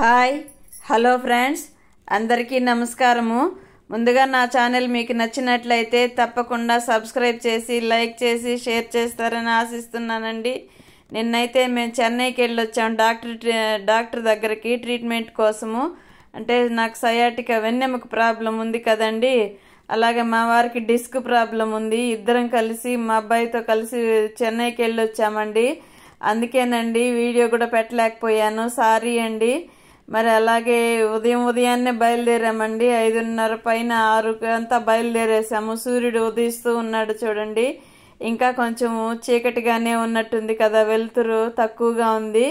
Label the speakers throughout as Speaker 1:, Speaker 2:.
Speaker 1: hi hello friends అందరికీ నమస్కారము ముందుగా నా ఛానల్ మీకు నచ్చినట్లయితే తప్పకుండా సబ్స్క్రైబ్ చేసి లైక్ చేసి షేర్ చేస్తారని ఆశిస్తున్నానండి నిన్నైతే మేము చెన్నైకి వెళ్ళి వచ్చాము డాక్టర్ డాక్టర్ దగ్గరికి ట్రీట్మెంట్ కోసము అంటే నాకు సయాటిక వెన్నెముక ప్రాబ్లం ఉంది కదండి అలాగే మా వారికి డిస్క్ ప్రాబ్లం ఉంది ఇద్దరం కలిసి మా అబ్బాయితో కలిసి చెన్నైకి వెళ్ళి వచ్చామండి అందుకేనండి వీడియో కూడా పెట్టలేకపోయాను సారీ అండి మరి అలాగే ఉదయం ఉదయాన్నే బయలుదేరామండి ఐదున్నర పైన ఆరుకు అంతా బయలుదేరేసాము సూర్యుడు ఉదయిస్తూ ఉన్నాడు చూడండి ఇంకా కొంచెము చీకటిగానే ఉన్నట్టుంది కదా వెలుతురు తక్కువగా ఉంది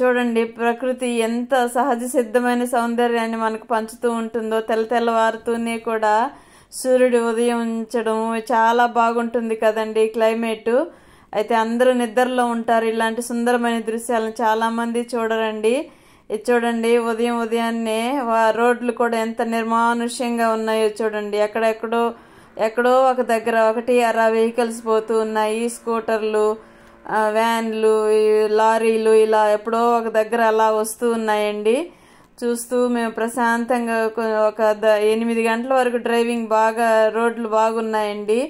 Speaker 1: చూడండి ప్రకృతి ఎంత సహజ సిద్ధమైన సౌందర్యాన్ని మనకు పంచుతూ ఉంటుందో తెల్ల తెల్లవారుతూనే కూడా సూర్యుడు ఉదయించడం చాలా బాగుంటుంది కదండి క్లైమేటు అయితే అందరూ నిద్రలో ఉంటారు ఇలాంటి సుందరమైన దృశ్యాలను చాలామంది చూడరండి ఇది చూడండి ఉదయం ఉదయాన్నే రోడ్లు కూడా ఎంత నిర్మానుష్యంగా ఉన్నాయో చూడండి ఎక్కడెక్కడో ఎక్కడో ఒక దగ్గర ఒకటి అర వెహికల్స్ పోతూ ఉన్నాయి స్కూటర్లు వ్యాన్లు లారీలు ఇలా ఎప్పుడో ఒక దగ్గర అలా వస్తూ ఉన్నాయండి చూస్తూ మేము ప్రశాంతంగా ఒక ఎనిమిది గంటల వరకు డ్రైవింగ్ బాగా రోడ్లు బాగున్నాయండి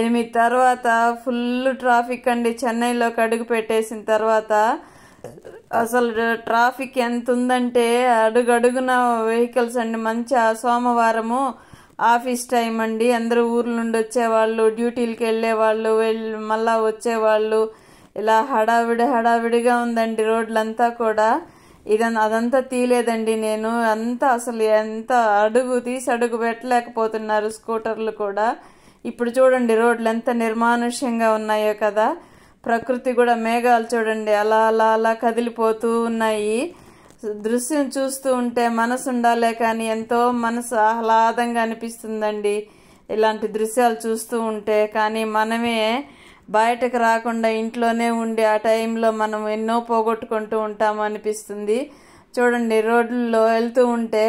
Speaker 1: ఎనిమిది తర్వాత ఫుల్ ట్రాఫిక్ అండి చెన్నైలోకి అడుగు పెట్టేసిన తర్వాత అసలు ట్రాఫిక్ ఎంత ఉందంటే అడుగడుగున వెహికల్స్ అండి మంచి సోమవారము ఆఫీస్ టైం అండి అందరూ ఊర్ల నుండి వచ్చేవాళ్ళు డ్యూటీలకి వెళ్ళేవాళ్ళు వెళ్ళి మళ్ళా వచ్చేవాళ్ళు ఇలా హడావిడి హడావిడిగా ఉందండి రోడ్లంతా కూడా ఇదన్ అదంతా తీలేదండి నేను అంతా అసలు ఎంత అడుగు తీసి అడుగు పెట్టలేకపోతున్నారు స్కూటర్లు కూడా ఇప్పుడు చూడండి రోడ్లు ఎంత నిర్మానుష్యంగా ఉన్నాయో కదా ప్రకృతి కూడా మేఘాలు చూడండి అలా అలా అలా కదిలిపోతూ ఉన్నాయి దృశ్యం చూస్తూ ఉంటే మనసు ఉండాలే కానీ ఎంతో మనసు ఆహ్లాదంగా అనిపిస్తుందండి ఇలాంటి దృశ్యాలు చూస్తూ ఉంటే కానీ మనమే బయటకు రాకుండా ఇంట్లోనే ఉండి ఆ టైంలో మనం ఎన్నో పోగొట్టుకుంటూ ఉంటాము అనిపిస్తుంది చూడండి రోడ్లలో వెళ్తూ ఉంటే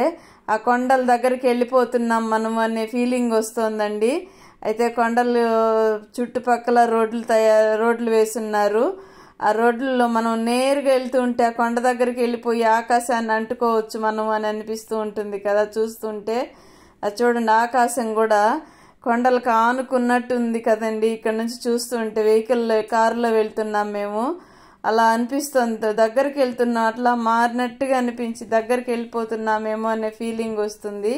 Speaker 1: ఆ కొండల దగ్గరికి వెళ్ళిపోతున్నాం మనం అనే ఫీలింగ్ వస్తుందండి అయితే కొండలు చుట్టుపక్కల రోడ్లు తయారు రోడ్లు వేసున్నారు ఆ రోడ్లలో మనం నేరుగా వెళ్తూ ఉంటే ఆ కొండ దగ్గరికి వెళ్ళిపోయి ఆకాశాన్ని అంటుకోవచ్చు మనం అని అనిపిస్తూ ఉంటుంది కదా చూస్తుంటే చూడండి ఆకాశం కూడా కొండలకు ఆనుకున్నట్టు ఉంది కదండి ఇక్కడ నుంచి చూస్తుంటే వెహికల్లో కారులో వెళ్తున్నాం మేము అలా అనిపిస్తుంది దగ్గరికి వెళ్తున్నాం అట్లా మారినట్టుగా అనిపించి దగ్గరికి వెళ్ళిపోతున్నామేమో అనే ఫీలింగ్ వస్తుంది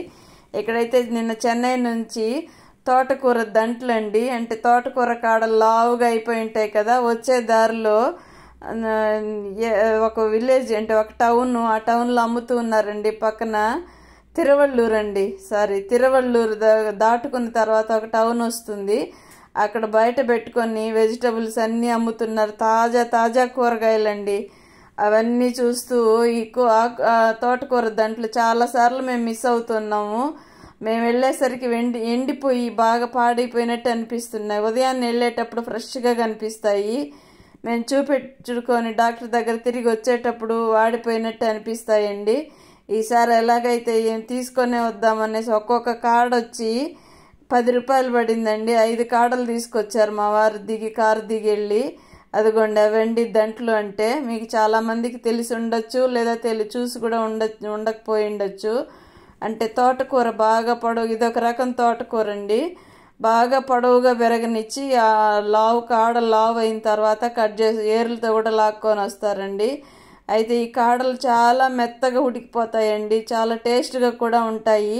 Speaker 1: ఇక్కడైతే నిన్న చెన్నై నుంచి తోటకూర దంట్లండి అంటే తోటకూర కాడలు లావుగా అయిపోయి ఉంటాయి కదా వచ్చే దారిలో ఒక విలేజ్ అంటే ఒక టౌన్ ఆ టౌన్లో అమ్ముతూ ఉన్నారండి పక్కన తిరువళ్ళూరు అండి సారీ తిరువళ్ళూరు దాటుకున్న తర్వాత ఒక టౌన్ వస్తుంది అక్కడ బయట పెట్టుకొని వెజిటబుల్స్ అన్నీ అమ్ముతున్నారు తాజా తాజా కూరగాయలండి అవన్నీ చూస్తూ ఈ తోటకూర దంట్లు చాలాసార్లు మేము మిస్ అవుతున్నాము మేము వెళ్ళేసరికి వెండి ఎండిపోయి బాగా పాడైపోయినట్టు అనిపిస్తున్నాయి ఉదయాన్నే వెళ్ళేటప్పుడు ఫ్రెష్గా కనిపిస్తాయి మేము చూపెట్టుకొని డాక్టర్ దగ్గర తిరిగి వచ్చేటప్పుడు వాడిపోయినట్టు అనిపిస్తాయండి ఈసారి ఎలాగైతే తీసుకొనే వద్దామనేసి ఒక్కొక్క కార్డ్ వచ్చి పది రూపాయలు పడిందండి ఐదు కాడలు తీసుకొచ్చారు మా వారు దిగి కారు దిగి వెళ్ళి అదిగోండి అవండి దంట్లు అంటే మీకు చాలామందికి తెలిసి ఉండొచ్చు లేదా తెలి చూసి కూడా ఉండ ఉండకపోయి ఉండొచ్చు అంటే తోటకూర బాగా పొడవు ఇది ఒక రకం తోటకూర అండి బాగా పొడవుగా పెరగనిచ్చి ఆ లావు కాడ లావు అయిన తర్వాత కట్ చేసి ఏర్లతో కూడా లాక్కొని వస్తారండి అయితే ఈ కాడలు చాలా మెత్తగా ఉడికిపోతాయండి చాలా టేస్ట్గా కూడా ఉంటాయి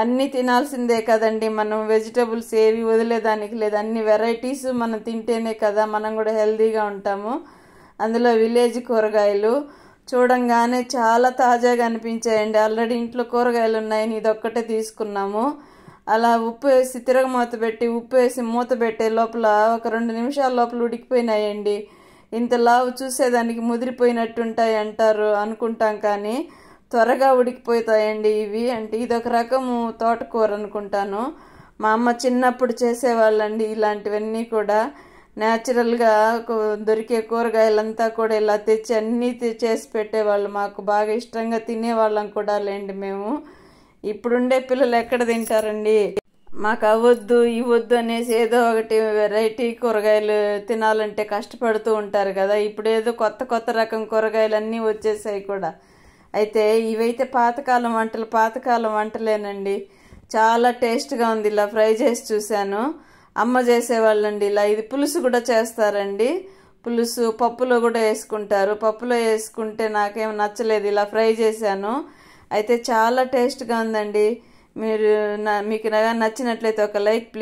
Speaker 1: అన్నీ తినాల్సిందే కదండి మనం వెజిటబుల్స్ ఏవి వదిలేదానికి లేదు అన్ని వెరైటీస్ మనం తింటేనే కదా మనం కూడా హెల్తీగా ఉంటాము అందులో విలేజ్ కూరగాయలు చూడంగానే చాలా తాజాగా అనిపించాయండి ఆల్రెడీ ఇంట్లో కూరగాయలు ఉన్నాయని ఇదొక్కటే తీసుకున్నాము అలా ఉప్పు వేసి తిరగమూత పెట్టి ఉప్పు వేసి మూత పెట్టే లోపల ఒక రెండు నిమిషాల లోపల ఉడికిపోయినాయండి ఇంత లావు చూసేదానికి ముదిరిపోయినట్టుంటాయి అంటారు అనుకుంటాం కానీ త్వరగా ఉడికిపోతాయండి ఇవి అంటే ఇదొక రకము తోటకూర అనుకుంటాను మా అమ్మ చిన్నప్పుడు చేసేవాళ్ళండి ఇలాంటివన్నీ కూడా న్యాచురల్గా దొరికే కూరగాయలంతా కూడా ఇలా తెచ్చి అన్నీ చేసి పెట్టేవాళ్ళు మాకు బాగా ఇష్టంగా తినేవాళ్ళం కూడా లేండి మేము ఇప్పుడుండే పిల్లలు ఎక్కడ తింటారండి మాకు అవ్వద్దు ఇవ్వద్దు అనేసి ఏదో ఒకటి వెరైటీ కూరగాయలు తినాలంటే కష్టపడుతూ ఉంటారు కదా ఇప్పుడు ఏదో కొత్త కొత్త రకం కూరగాయలు అన్నీ వచ్చేసాయి కూడా అయితే ఇవైతే పాతకాలం వంటలు పాతకాలం వంటలేనండి చాలా టేస్ట్గా ఉంది ఇలా ఫ్రై చేసి చూశాను అమ్మ చేసేవాళ్ళండి ఇలా ఇది పులుసు కూడా చేస్తారండి పులుసు పప్పులో కూడా వేసుకుంటారు పప్పులో వేసుకుంటే నాకేం నచ్చలేదు ఇలా ఫ్రై చేశాను అయితే చాలా టేస్ట్గా ఉందండి మీరు మీకు నచ్చినట్లయితే ఒక లైక్ ప్లీజ్